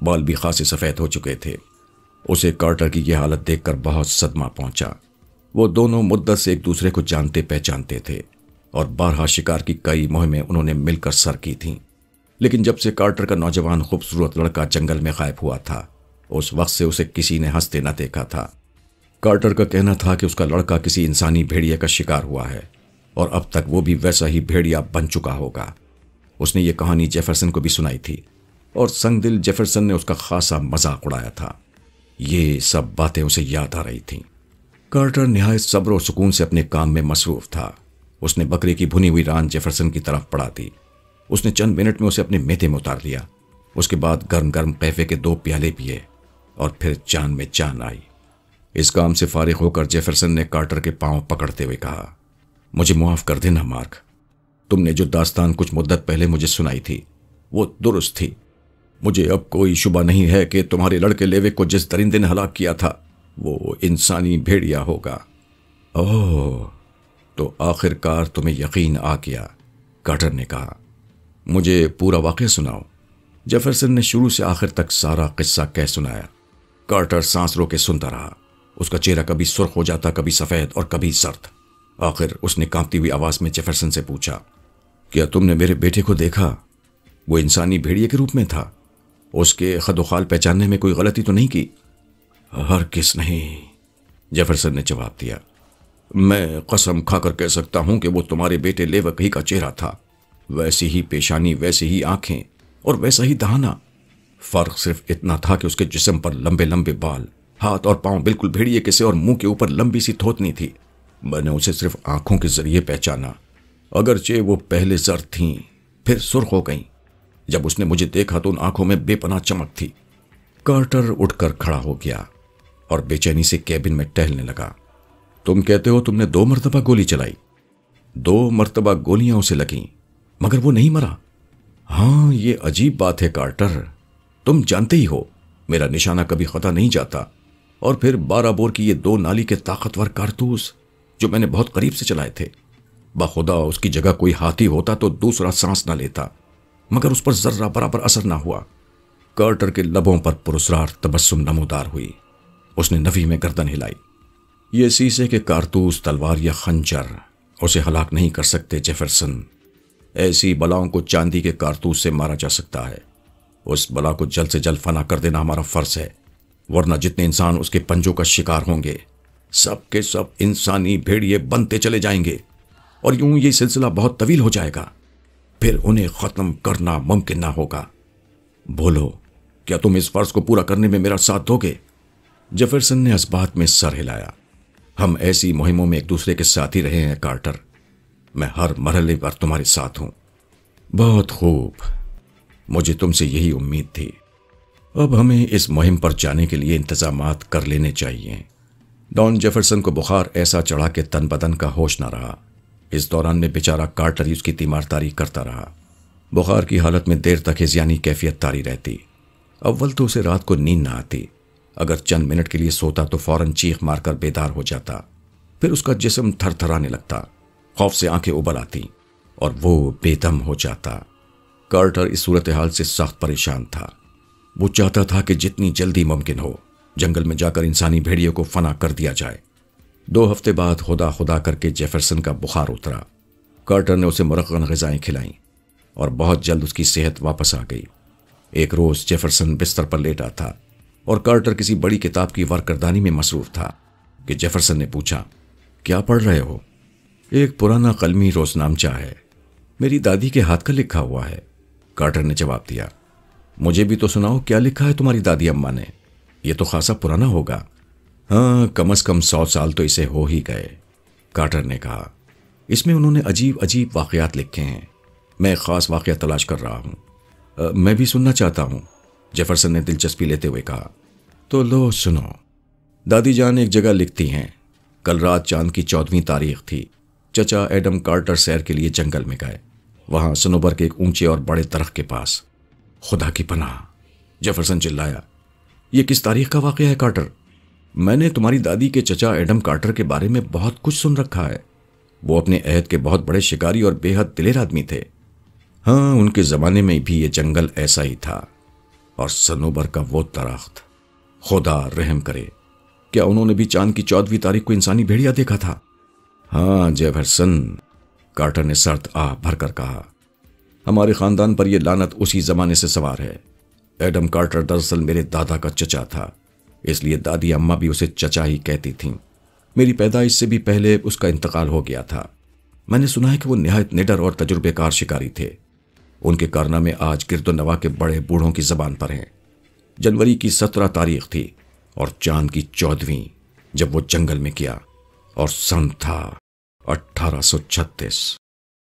बाल भी खासे सफ़ेद हो चुके थे उसे कार्टर की यह हालत देखकर बहुत सदमा पहुंचा वो दोनों मुद्दत से एक दूसरे को जानते पहचानते थे और बारहा शिकार की कई मुहिमें उन्होंने मिलकर सर की थीं लेकिन जब से कार्टर का नौजवान खूबसूरत लड़का जंगल में गायब हुआ था उस वक्त से उसे किसी ने हंसते न देखा था कार्टर का कहना था कि उसका लड़का किसी इंसानी भेड़िए का शिकार हुआ है और अब तक वो भी वैसा ही भेड़िया बन चुका होगा उसने ये कहानी जेफरसन को भी सुनाई थी और संगदिल जेफरसन ने उसका खासा मजाक उड़ाया था ये सब बातें उसे याद आ रही थीं कार्टर नहायत सब्र और सुकून से अपने काम में मसरूफ था उसने बकरे की भुनी हुई रान जेफरसन की तरफ पड़ा दी उसने चंद मिनट में उसे अपने मेथे में उतार दिया उसके बाद गर्म गर्म पैफे के दो प्याले पिए और फिर चांद में चांद आई इस काम से फारिग होकर जेफरसन ने कार्टर के पांव पकड़ते हुए कहा मुझे मुआफ कर देना मार्क तुमने जो दास्तान कुछ मुद्दत पहले मुझे सुनाई थी वो दुरुस्त थी मुझे अब कोई शुबा नहीं है कि तुम्हारे लड़के लेवे को जिस दरिंदे ने हलाक किया था वो इंसानी भेड़िया होगा ओह तो आखिरकार तुम्हें यकीन आ गया कार्टर ने कहा मुझे पूरा वाक्य सुनाओ जेफरसन ने शुरू से आखिर तक सारा किस्सा कह सुनाया कार्टर सांस रोके सुनता रहा उसका चेहरा कभी सुर्ख हो जाता कभी सफ़ेद और कभी सर्द आखिर उसने कांपती हुई आवाज़ में जेफरसन से पूछा क्या तुमने मेरे बेटे को देखा वो इंसानी भेड़िए के रूप में था उसके खदोखाल पहचानने में कोई गलती तो नहीं की हर किस नहीं जेफरसन ने जवाब दिया मैं कसम खाकर कह सकता हूं कि वो तुम्हारे बेटे लेवक ही का चेहरा था वैसी ही पेशानी वैसी ही आंखें और वैसा ही दहाना फर्क सिर्फ इतना था कि उसके जिसम पर लंबे लंबे बाल हाथ और पांव बिल्कुल भेड़िए किसे और मुंह के ऊपर लंबी सी थोतनी थी मैंने उसे सिर्फ आंखों के जरिए पहचाना अगरचे वो पहले जर थी फिर सुर्ख हो गई जब उसने मुझे देखा तो उन आंखों में बेपना चमक थी कार्टर उठकर खड़ा हो गया और बेचैनी से कैबिन में टहलने लगा तुम कहते हो तुमने दो मरतबा गोली चलाई दो मरतबा गोलियां उसे लगीं मगर वो नहीं मरा हाँ ये अजीब बात है कार्टर तुम जानते ही हो मेरा निशाना कभी खता नहीं जाता और फिर बारह बोर की ये दो नाली के ताकतवर कारतूस जो मैंने बहुत करीब से चलाए थे बाखुदा उसकी जगह कोई हाथी होता तो दूसरा सांस ना लेता मगर उस पर जर्रा बराबर असर ना हुआ कर्टर के लबों पर पुरस्रार तबस्सुम नमोदार हुई उसने नवी में गर्दन हिलाई ये शीशे के कारतूस तलवार या खंजर उसे हलाक नहीं कर सकते जेफरसन ऐसी बलाओं को चांदी के कारतूस से मारा जा सकता है उस बला को जल्द से जल्द फना कर देना हमारा फर्ज है वरना जितने इंसान उसके पंजों का शिकार होंगे सब के सब इंसानी भेड़िए बनते चले जाएंगे और यूं ये सिलसिला बहुत तवील हो जाएगा फिर उन्हें ख़त्म करना मुमकिन ना होगा बोलो क्या तुम इस फर्ज को पूरा करने में मेरा साथ दोगे जेफरसन ने इस बात में सर हिलाया हम ऐसी मुहिमों में एक दूसरे के साथ ही रहे हैं कार्टर मैं हर मरहले पर तुम्हारे साथ हूं बहुत खूब मुझे तुमसे यही उम्मीद थी अब हमें इस मुहिम पर जाने के लिए इंतजाम कर लेने चाहिए डॉन जेफरसन को बुखार ऐसा चढ़ा के तन बदन का होश ना रहा इस दौरान में बेचारा कार्टर रही उसकी तीमारदारी करता रहा बुखार की हालत में देर तक हिजियानी कैफियत तारी रहती अव्वल तो उसे रात को नींद ना आती अगर चंद मिनट के लिए सोता तो फौरन चीख मारकर बेदार हो जाता फिर उसका जिसम थरथराने लगता खौफ से आंखें उबल आती और वो बेदम हो जाता कार्टर इस सूरत हाल से सख्त परेशान था वो चाहता था कि जितनी जल्दी मुमकिन हो जंगल में जाकर इंसानी भेड़ियों को फना कर दिया जाए दो हफ्ते बाद खुदा खुदा करके जेफरसन का बुखार उतरा कार्टर ने उसे मुरक्न गजाएं खिलाईं और बहुत जल्द उसकी सेहत वापस आ गई एक रोज़ जेफरसन बिस्तर पर लेटा था और कार्टर किसी बड़ी किताब की वारकरदानी में मसरूफ था कि जेफरसन ने पूछा क्या पढ़ रहे हो एक पुराना कलमी रोजनामचा है मेरी दादी के हाथ का लिखा हुआ है कार्टर ने जवाब दिया मुझे भी तो सुनाओ क्या लिखा है तुम्हारी दादी अम्मा ने यह तो खासा पुराना होगा हाँ कम अज कम सौ साल तो इसे हो ही गए कार्टर ने कहा इसमें उन्होंने अजीब अजीब वाकयात लिखे हैं मैं एक ख़ास वाक्य तलाश कर रहा आ, मैं भी सुनना चाहता हूं जेफरसन ने दिलचस्पी लेते हुए कहा तो लो सुनो दादी जान एक जगह लिखती हैं कल रात चांद की चौदहवीं तारीख थी चचा एडम कार्टर सैर के लिए जंगल में गए वहां सनोबर के एक ऊंचे और बड़े दरख के पास खुदा की पनाह जेफरसन चिल्लाया ये किस तारीख का वाक्य है कार्टर मैंने तुम्हारी दादी के चचा एडम कार्टर के बारे में बहुत कुछ सुन रखा है वो अपने अहद के बहुत बड़े शिकारी और बेहद दिलेर आदमी थे हाँ उनके ज़माने में भी ये जंगल ऐसा ही था और सनोबर का वो दरख्त खुदा रहम करे क्या उन्होंने भी चांद की चौदहवीं तारीख को इंसानी भेड़िया देखा था हाँ जयभरसन कार्टर ने सर्द आ भरकर कहा हमारे खानदान पर यह लानत उसी जमाने से सवार है एडम कार्टर दरअसल मेरे दादा का चचा था इसलिए दादी अम्मा भी उसे चचा ही कहती थीं मेरी पैदाइश से भी पहले उसका इंतकाल हो गया था मैंने सुना है कि वो निहायत निडर और तजुर्बेकार शिकारी थे उनके कारनामे आज गिरदोनवा के बड़े बूढ़ों की जबान पर हैं जनवरी की सत्रह तारीख थी और चांद की चौदहवीं जब वो जंगल में किया और सन था अट्ठारह सौ छत्तीस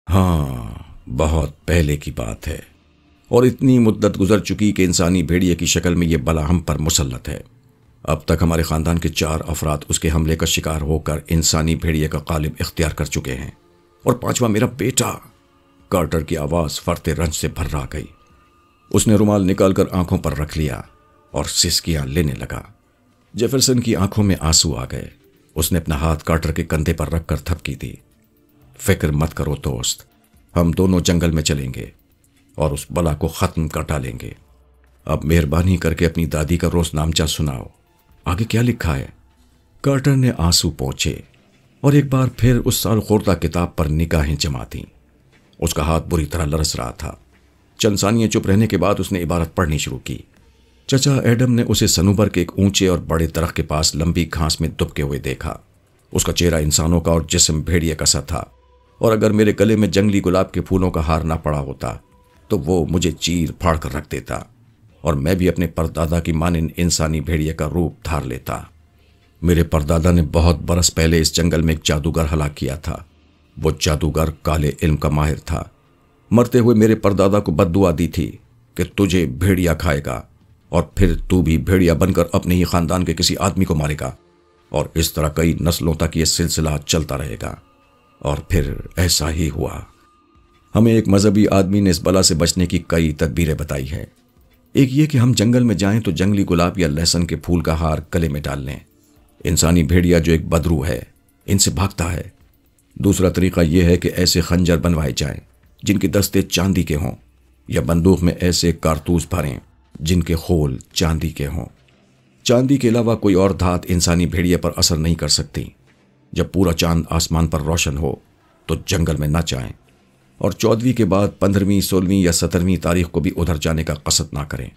हाँ बहुत पहले की बात है और इतनी मुद्दत गुजर चुकी कि इंसानी भेड़िए की शक्ल में यह बला हम पर मुसलत है अब तक हमारे ख़ानदान के चार अफराद उसके हमले का शिकार होकर इंसानी भेड़िए का कालिब इख्तियार कर चुके हैं और पांचवा मेरा बेटा कार्टर की आवाज फरते रंज से भर्रा गई उसने रुमाल निकालकर आंखों पर रख लिया और सिसकियां लेने लगा जेफरसन की आंखों में आंसू आ गए उसने अपना हाथ कार्टर के कंधे पर रखकर थपकी दी फिक्र मत करो दोस्त हम दोनों जंगल में चलेंगे और उस बला को खत्म कर डालेंगे अब मेहरबानी करके अपनी दादी का रोज नामचा सुनाओ आगे क्या लिखा है कार्टर ने आंसू पहुंचे और एक बार फिर उस साल खुर्दा किताब पर निगाहें जमा दीं उसका हाथ बुरी तरह लरस रहा था चंद चुप रहने के बाद उसने इबारत पढ़नी शुरू की चचा एडम ने उसे सनूबर के एक ऊंचे और बड़े दरख के पास लंबी घास में दुबके हुए देखा उसका चेहरा इंसानों का और जिसम भेड़िए कसा था और अगर मेरे गले में जंगली गुलाब के फूलों का हार ना पड़ा होता तो वो मुझे चीर फाड़ कर रख देता और मैं भी अपने परदादा की मानिन इंसानी भेड़िए का रूप धार लेता मेरे परदादा ने बहुत बरस पहले इस जंगल में एक जादूगर हला किया था वो जादूगर काले इल्म का माहिर था मरते हुए मेरे परदादा को बददुआ दी थी कि तुझे भेड़िया खाएगा और फिर तू भी भेड़िया बनकर अपने ही खानदान के किसी आदमी को मारेगा और इस तरह कई नस्लों तक यह सिलसिला चलता रहेगा और फिर ऐसा ही हुआ हमें एक मजहबी आदमी ने इस बला से बचने की कई तदबीरें बताई हैं एक ये कि हम जंगल में जाएं तो जंगली गुलाब या लहसन के फूल का हार गले में डाल लें इंसानी भेड़िया जो एक बदरू है इनसे भागता है दूसरा तरीका यह है कि ऐसे खंजर बनवाए जाएं जिनके दस्ते चांदी के हों या बंदूक में ऐसे कारतूस भरें जिनके खोल चांदी के हों चांदी के अलावा कोई और धात इंसानी भेड़िए पर असर नहीं कर सकती जब पूरा चांद आसमान पर रोशन हो तो जंगल में न जाएं और चौदहवीं के बाद पंद्रहवीं सोलहवीं या सत्रहवीं तारीख को भी उधर जाने का कसर ना करें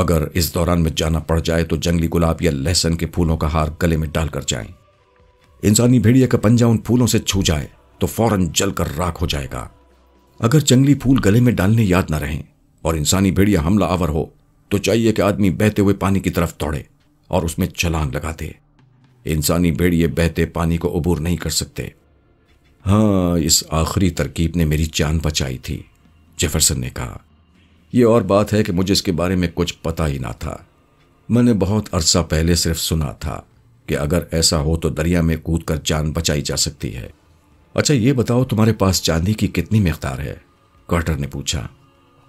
अगर इस दौरान में जाना पड़ जाए तो जंगली गुलाब या लहसन के फूलों का हार गले में डालकर जाएं इंसानी भेड़िया का पंजा उन फूलों से छू जाए तो फौरन जलकर राख हो जाएगा अगर जंगली फूल गले में डालने याद ना रहें और इंसानी भेड़िया हमला आवर हो तो चाहिए कि आदमी बहते हुए पानी की तरफ दौड़े और उसमें छलांग लगा दे इंसानी भेड़िए बहते पानी को अबूर नहीं कर सकते हाँ इस आखिरी तरकीब ने मेरी जान बचाई थी जेफरसन ने कहा यह और बात है कि मुझे इसके बारे में कुछ पता ही ना था मैंने बहुत अरसा पहले सिर्फ सुना था कि अगर ऐसा हो तो दरिया में कूद कर जान बचाई जा सकती है अच्छा ये बताओ तुम्हारे पास चांदी की कितनी मकदार है कार्टर ने पूछा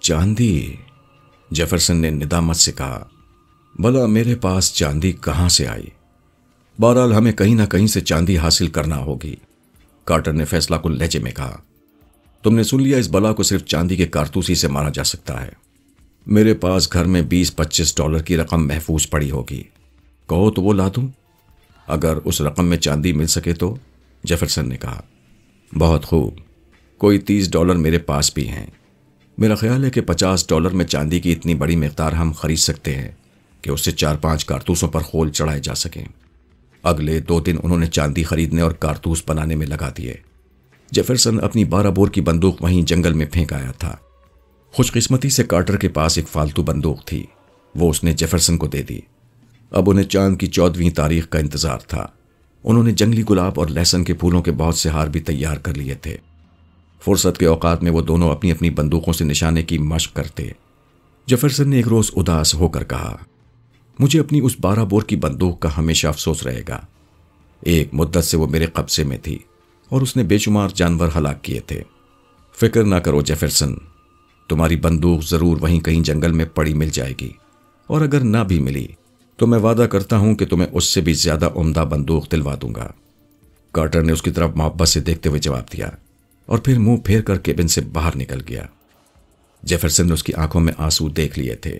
चांदी जेफरसन ने निदामत से कहा भला मेरे पास चांदी कहाँ से आई बहरहाल हमें कहीं ना कहीं से चांदी हासिल करना होगी कार्टर ने फैसला को लहजे में कहा तुमने सुन लिया इस बला को सिर्फ चांदी के कारतूसी से मारा जा सकता है मेरे पास घर में बीस पच्चीस डॉलर की रकम महफूज पड़ी होगी कहो तो वो ला दूं अगर उस रकम में चांदी मिल सके तो जेफरसन ने कहा बहुत खूब कोई तीस डॉलर मेरे पास भी हैं मेरा ख्याल है कि पचास डॉलर में चांदी की इतनी बड़ी मकदार हम खरीद सकते हैं कि उससे चार पांच कारतूसों पर खोल चढ़ाए जा सकें अगले दो दिन उन्होंने चांदी खरीदने और कारतूस बनाने में लगा दिए जेफरसन अपनी बारह बोर की बंदूक वहीं जंगल में फेंक आया था खुशकिस्मती से कार्टर के पास एक फालतू बंदूक थी वो उसने जेफरसन को दे दी अब उन्हें चांद की चौदहवीं तारीख का इंतजार था उन्होंने जंगली गुलाब और लहसन के फूलों के बहुत से हार भी तैयार कर लिए थे फुर्सत के औकात में वो दोनों अपनी अपनी बंदूकों से निशाने की मशक करते जफरसन ने एक रोज़ उदास होकर कहा मुझे अपनी उस बारह बोर की बंदूक का हमेशा अफसोस रहेगा एक मुद्दत से वो मेरे कब्जे में थी और उसने बेशुमार जानवर हलाक किए थे फिक्र ना करो जेफरसन तुम्हारी बंदूक ज़रूर वहीं कहीं जंगल में पड़ी मिल जाएगी और अगर ना भी मिली तो मैं वादा करता हूं कि तुम्हें उससे भी ज्यादा उम्दा बंदूक दिलवा दूंगा कार्टर ने उसकी तरफ मोहब्बत से देखते हुए जवाब दिया और फिर मुंह फेर कर केबिन से बाहर निकल गया जेफरसन ने उसकी आंखों में आंसू देख लिए थे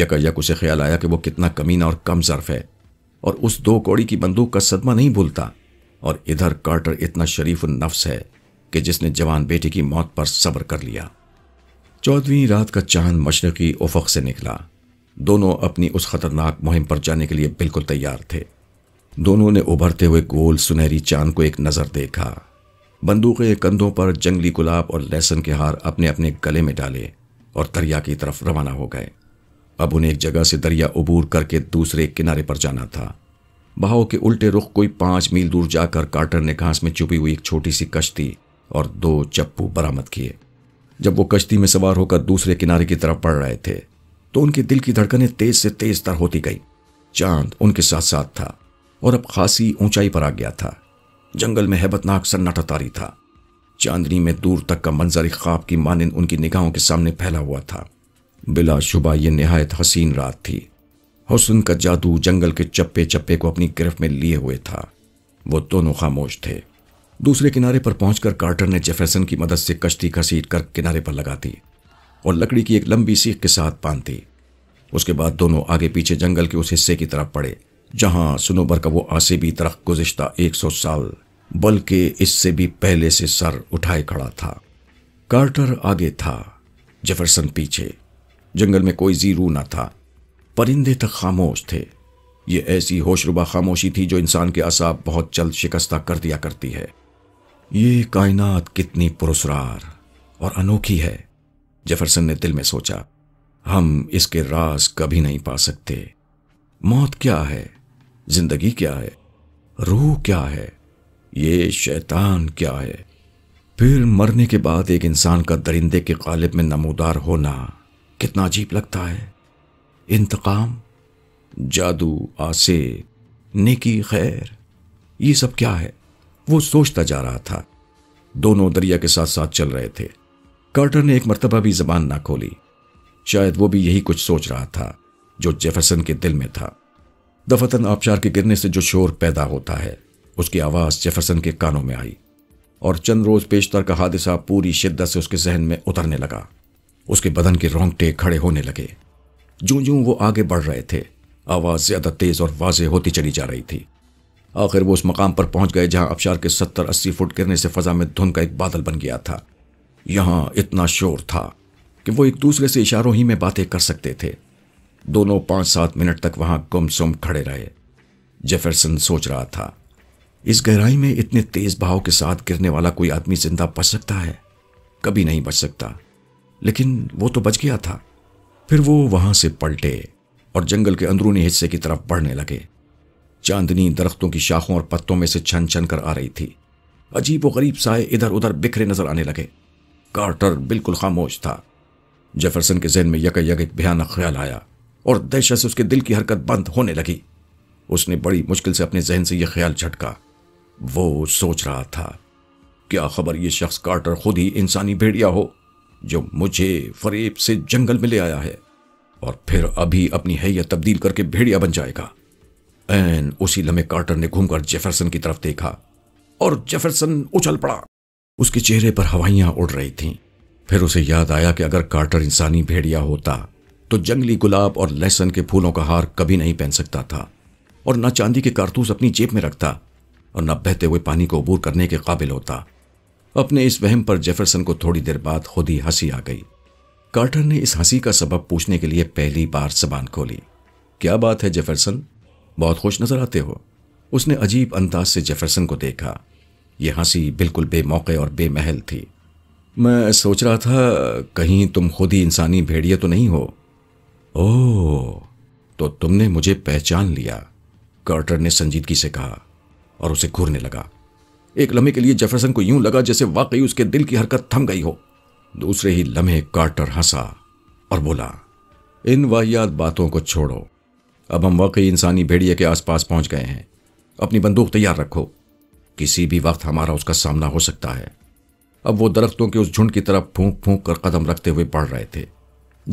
यक यक उसे ख्याल आया कि वो कितना कमीना और कम जर्फ है और उस दो कौड़ी की बंदूक का सदमा नहीं भूलता और इधर कार्टर इतना शरीफ नफ्स है कि जिसने जवान बेटी की मौत पर सब्र कर लिया चौदहवीं रात का चांद मशरकी उफक से निकला दोनों अपनी उस खतरनाक मुहिम पर जाने के लिए बिल्कुल तैयार थे दोनों ने उभरते हुए गोल सुनहरी चांद को एक नज़र देखा बंदूकें कंधों पर जंगली गुलाब और लहसन के हार अपने अपने गले में डाले और दरिया की तरफ रवाना हो गए अब उन्हें एक जगह से दरिया उबूर करके दूसरे किनारे पर जाना था बहाव के उल्टे रुख कोई पांच मील दूर जाकर कार्टर ने घास में छुपी हुई एक छोटी सी कश्ती और दो चप्पू बरामद किए जब वो कश्ती में सवार होकर दूसरे किनारे की तरफ पड़ रहे थे तो उनके दिल की धड़कनें तेज से तेज तर होती गई चांद उनके साथ साथ था और अब खासी ऊंचाई पर आ गया था जंगल में हैबतनाक सन्नाटा तारी था चांदनी में दूर तक का मंजर खाब की मानंद उनकी निगाहों के सामने फैला हुआ था शुबा यह नहायत हसीन रात थी हुसन का जादू जंगल के चप्पे चप्पे को अपनी गिरफ्त में लिए हुए था वो दोनों खामोश थे दूसरे किनारे पर पहुंचकर कार्टर ने जेफरसन की मदद से कश्ती घसीट कर किनारे पर लगा दी और लकड़ी की एक लंबी सीख के साथ बांधी उसके बाद दोनों आगे पीछे जंगल के उस हिस्से की तरफ पड़े जहां सुनोबर का वो आसेबी तरख गुजश्ता एक सौ साल बल्कि इससे भी पहले से सर उठाए खड़ा था कार्टर आगे था जेफरसन पीछे जंगल में कोई जीरू ना था परिंदे तक खामोश थे ये ऐसी होशरुबा खामोशी थी जो इंसान के असाब बहुत जल्द शिकस्ता कर दिया करती है ये कायनात कितनी पुरस्ार और अनोखी है जेफरसन ने दिल में सोचा हम इसके राज कभी नहीं पा सकते मौत क्या है जिंदगी क्या है रूह क्या है ये शैतान क्या है फिर मरने के बाद एक इंसान का दरिंदे के कालिब में नमोदार होना कितना अजीब लगता है इंतकाम जादू आसे नेकी खैर ये सब क्या है वो सोचता जा रहा था दोनों दरिया के साथ साथ चल रहे थे कार्टर ने एक मरतबा भी जबान ना खोली शायद वो भी यही कुछ सोच रहा था जो जेफरसन के दिल में था दफतन आबशार के गिरने से जो शोर पैदा होता है उसकी आवाज़ जेफरसन के कानों में आई और चंद रोज पेशतर का हादसा पूरी शिद्दत से उसके जहन में उतरने लगा उसके बदन के रोंगटे खड़े होने लगे जू जू वो आगे बढ़ रहे थे आवाज़ ज़्यादा तेज़ और वाज होती चली जा रही थी आखिर वो उस मकाम पर पहुंच गए जहां अबशार के सत्तर अस्सी फुट गिरने से फजा में धुन का एक बादल बन गया था यहाँ इतना शोर था कि वो एक दूसरे से इशारों ही में बातें कर सकते थे दोनों पांच सात मिनट तक वहां गुमसुम खड़े रहे जेफरसन सोच रहा था इस गहराई में इतने तेज भाव के साथ गिरने वाला कोई आदमी जिंदा बच सकता है कभी नहीं बच सकता लेकिन वो तो बच गया था फिर वो वहां से पलटे और जंगल के अंदरूनी हिस्से की तरफ बढ़ने लगे चांदनी दरख्तों की शाखों और पत्तों में से छन छन कर आ रही थी अजीब व गरीब साए इधर उधर बिखरे नजर आने लगे कार्टर बिल्कुल खामोश था जेफरसन के जहन में यका यक एक भयानक ख्याल आया और दहशत से उसके दिल की हरकत बंद होने लगी उसने बड़ी मुश्किल से अपने जहन से यह ख्याल झटका वो सोच रहा था क्या खबर यह शख्स कार्टर खुद ही इंसानी भेड़िया हो जो मुझे फरेब से जंगल में ले आया है और फिर अभी अपनी हैयत तब्दील करके भेड़िया बन जाएगा एन उसी लम्हे कार्टर ने घूमकर जेफरसन की तरफ देखा और जेफरसन उछल पड़ा उसके चेहरे पर हवाइयां उड़ रही थीं। फिर उसे याद आया कि अगर कार्टर इंसानी भेड़िया होता तो जंगली गुलाब और लहसन के फूलों का हार कभी नहीं पहन सकता था और न चांदी के कारतूस अपनी जेब में रखता और न बहते हुए पानी को अबूर करने के काबिल होता अपने इस वहम पर जेफरसन को थोड़ी देर बाद खुद ही हंसी आ गई कार्टर ने इस हंसी का सबब पूछने के लिए पहली बार जबान खोली क्या बात है जेफरसन बहुत खुश नजर आते हो उसने अजीब अंदाज से जेफरसन को देखा ये हंसी बिल्कुल बेमौके और बेमहल थी मैं सोच रहा था कहीं तुम खुद ही इंसानी भेड़िया तो नहीं हो ओ तो तुमने मुझे पहचान लिया कार्टर ने संजीदगी से कहा और उसे घूरने लगा एक लम्हे के लिए जेफरसन को यूं लगा जैसे वाकई उसके दिल की हरकत थम गई हो दूसरे ही लम्हे कार्टर हंसा और बोला इन वाहियात बातों को छोड़ो अब हम वाकई इंसानी भेड़िया के आसपास पहुंच गए हैं अपनी बंदूक तैयार रखो किसी भी वक्त हमारा उसका सामना हो सकता है अब वो दरख्तों के उस झुंड की तरफ फूंक फूंक कर कदम रखते हुए बढ़ रहे थे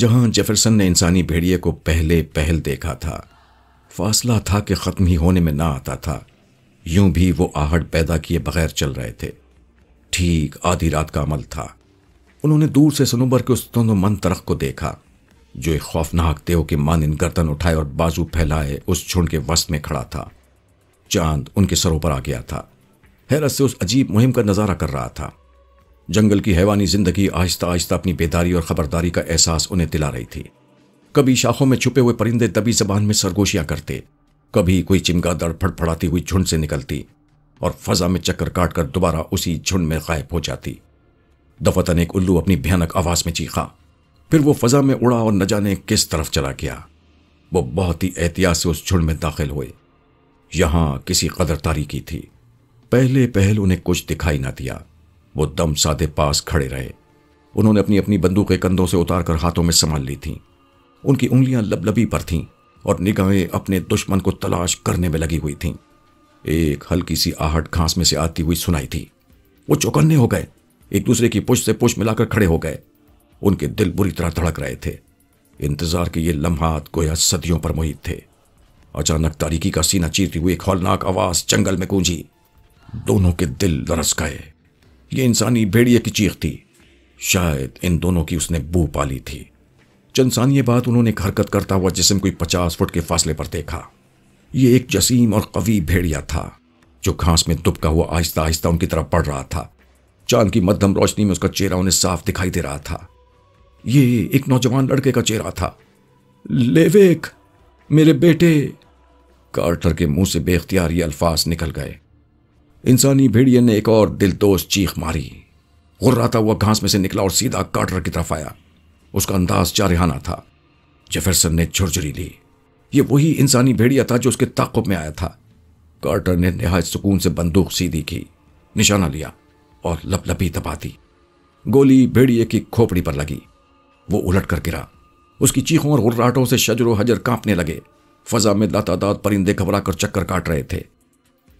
जहां जेफरसन ने इंसानी भेड़िए को पहले पहल देखा था फासला था कि ख़त्म ही होने में ना आता था यूं भी वो आहट पैदा किए बगैर चल रहे थे ठीक आधी रात का अमल था उन्होंने दूर से सनोबर के उस तनोमंद तरख को देखा जो एक खौफनाक देव के इन गर्दन उठाए और बाजू फैलाए उस झुंड के वस्त में खड़ा था चांद उनके सरों पर आ गया था हैरत से उस अजीब मुहिम का नज़ारा कर रहा था जंगल की हैवानी जिंदगी आहिस्ता आहिस्ता अपनी बेदारी और खबरदारी का एहसास उन्हें दिला रही थी कभी शाखों में छुपे हुए परिंदे दबी जबान में सरगोशियां करते कभी कोई चिमगादड़ फड़फड़ाती हुई झुंड से निकलती और फजा में चक्कर काट कर दोबारा उसी झुंड में गायब हो जाती दफतन एक उल्लू अपनी भयानक आवाज में चीखा फिर वो फजा में उड़ा और न जाने किस तरफ चला गया वो बहुत ही एहतियात से उस झुंड में दाखिल हुए यहां किसी कदर की थी पहले पहल उन्हें कुछ दिखाई ना दिया वो दम साधे पास खड़े रहे उन्होंने अपनी अपनी बंदूकें कंधों से उतारकर हाथों में संभाल ली थीं उनकी उंगलियां लबलबी पर थीं और निगाहें अपने दुश्मन को तलाश करने में लगी हुई थीं एक हल्की सी आहट घास में से आती हुई सुनाई थी वो चौकन्ने हो गए एक दूसरे की पुश से पुश मिलाकर खड़े हो गए उनके दिल बुरी तरह धड़क रहे थे इंतजार के ये लम्हात गोया सदियों पर मोहित थे अचानक तारीकी का सीना चीरती हुई एक हौलनाक आवाज जंगल में गूंजी दोनों के दिल लरस गए ये इंसानी भेड़िए की चीख थी शायद इन दोनों की उसने बू पाली थी चंदसान ये बात उन्होंने एक हरकत करता हुआ जिसम कोई पचास फुट के फासले पर देखा ये एक जसीम और कवी भेड़िया था जो घास में दुबका हुआ आहिस्ता आहिस्ता उनकी तरफ पड़ रहा था चांद की मध्यम रोशनी में उसका चेहरा उन्हें साफ दिखाई दे रहा था ये एक नौजवान लड़के का चेहरा था लेवेक मेरे बेटे कार्टर के मुंह से बेख्तियार ये अल्फाज निकल गए इंसानी भेड़िए ने एक और दिलतोष चीख मारी गुर्राता हुआ घास में से निकला और सीधा कार्टर की तरफ आया उसका अंदाज चारिहाना था जेफरसन ने झुरझुरी ली ये वही इंसानी भेड़िया था जो उसके ताकुब में आया था कार्टर ने नहायत सुकून से बंदूक सीधी की निशाना लिया और लपलपी दबा दी गोली भेड़िए की खोपड़ी पर लगी वो उलट कर गिरा उसकी चीखों और गुर्राहटों से शजरो हजर कांपने लगे फजा में दातादात परिंदे घबरा कर चक्कर काट रहे थे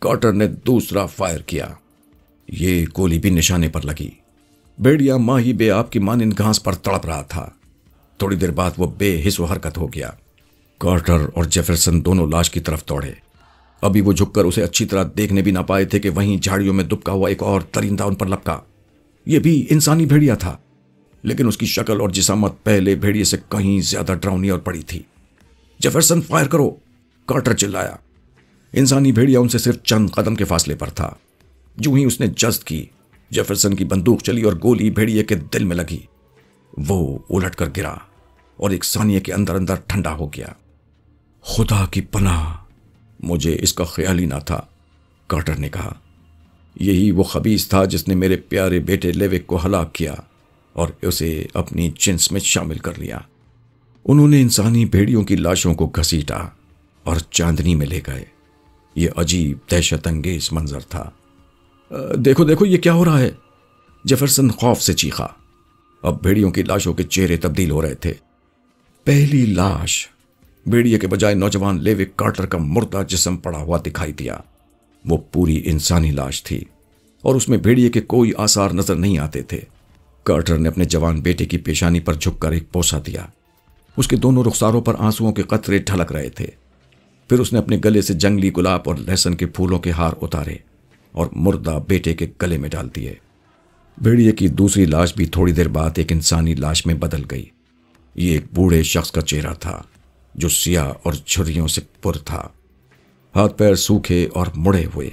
कॉटर ने दूसरा फायर किया ये गोली भी निशाने पर लगी बेड़िया माही आपकी मान इन घास पर तड़प रहा था थोड़ी देर बाद वो बेहिस हरकत हो गया कॉटर और जेफरसन दोनों लाश की तरफ दौड़े अभी वो झुककर उसे अच्छी तरह देखने भी ना पाए थे कि वहीं झाड़ियों में दुबका हुआ एक और तरिंदा उन पर लपका यह भी इंसानी भेड़िया था लेकिन उसकी शक्ल और जिसामत पहले भेड़िए से कहीं ज्यादा डरावनी और पड़ी थी जेफरसन फायर करो कार्टर चिल्लाया इंसानी भेड़िया उनसे सिर्फ चंद कदम के फासले पर था जो ही उसने जस्त की जेफरसन की बंदूक चली और गोली भेड़िए के दिल में लगी वो उलट कर गिरा और एक सानिया के अंदर अंदर ठंडा हो गया खुदा की पनाह मुझे इसका ख्याल ही ना था कार्टर ने कहा यही वो खबीज था जिसने मेरे प्यारे बेटे लेविक को हलाक किया और उसे अपनी जिन्स में शामिल कर लिया उन्होंने इंसानी भेड़ियों की लाशों को घसीटा और चांदनी में ले गए ये अजीब दहशत अंगेज मंजर था देखो देखो ये क्या हो रहा है जेफरसन खौफ से चीखा अब भेड़ियों की लाशों के चेहरे तब्दील हो रहे थे पहली लाश भेड़िए के बजाय नौजवान लेविक कार्टर का मुर्दा जिसम पड़ा हुआ दिखाई दिया वो पूरी इंसानी लाश थी और उसमें भेड़िए के कोई आसार नजर नहीं आते थे कार्टर ने अपने जवान बेटे की पेशानी पर झुककर एक पोसा दिया उसके दोनों रुखसारों पर आंसुओं के कतरे ढलक रहे थे फिर उसने अपने गले से जंगली गुलाब और लहसुन के फूलों के हार उतारे और मुर्दा बेटे के गले में डाल दिए भेड़िए की दूसरी लाश भी थोड़ी देर बाद एक इंसानी लाश में बदल गई ये एक बूढ़े शख्स का चेहरा था जो सियाह और छुरियों से पुर था हाथ पैर सूखे और मुड़े हुए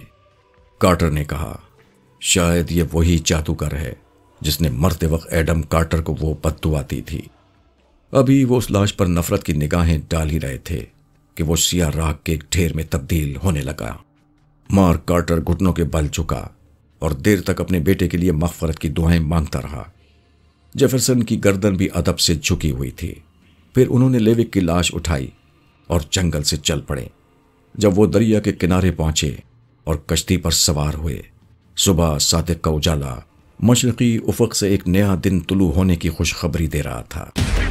कार्टर ने कहा शायद ये वही जादूगर है जिसने मरते वक्त एडम कार्टर को वो बदुआ दी थी अभी वो उस लाश पर नफरत की निगाहें डाल ही रहे थे कि वो सिया राग के एक ढेर में तब्दील होने लगा मार्क कार्टर घुटनों के बल झुका और देर तक अपने बेटे के लिए मफफरत की दुआएं मांगता रहा जेफरसन की गर्दन भी अदब से झुकी हुई थी फिर उन्होंने लेविक की लाश उठाई और जंगल से चल पड़े जब वो दरिया के किनारे पहुंचे और कश्ती पर सवार हुए सुबह सादिक का उजाला मशरकी उफक से एक नया दिन तुलू होने की खुशखबरी दे रहा था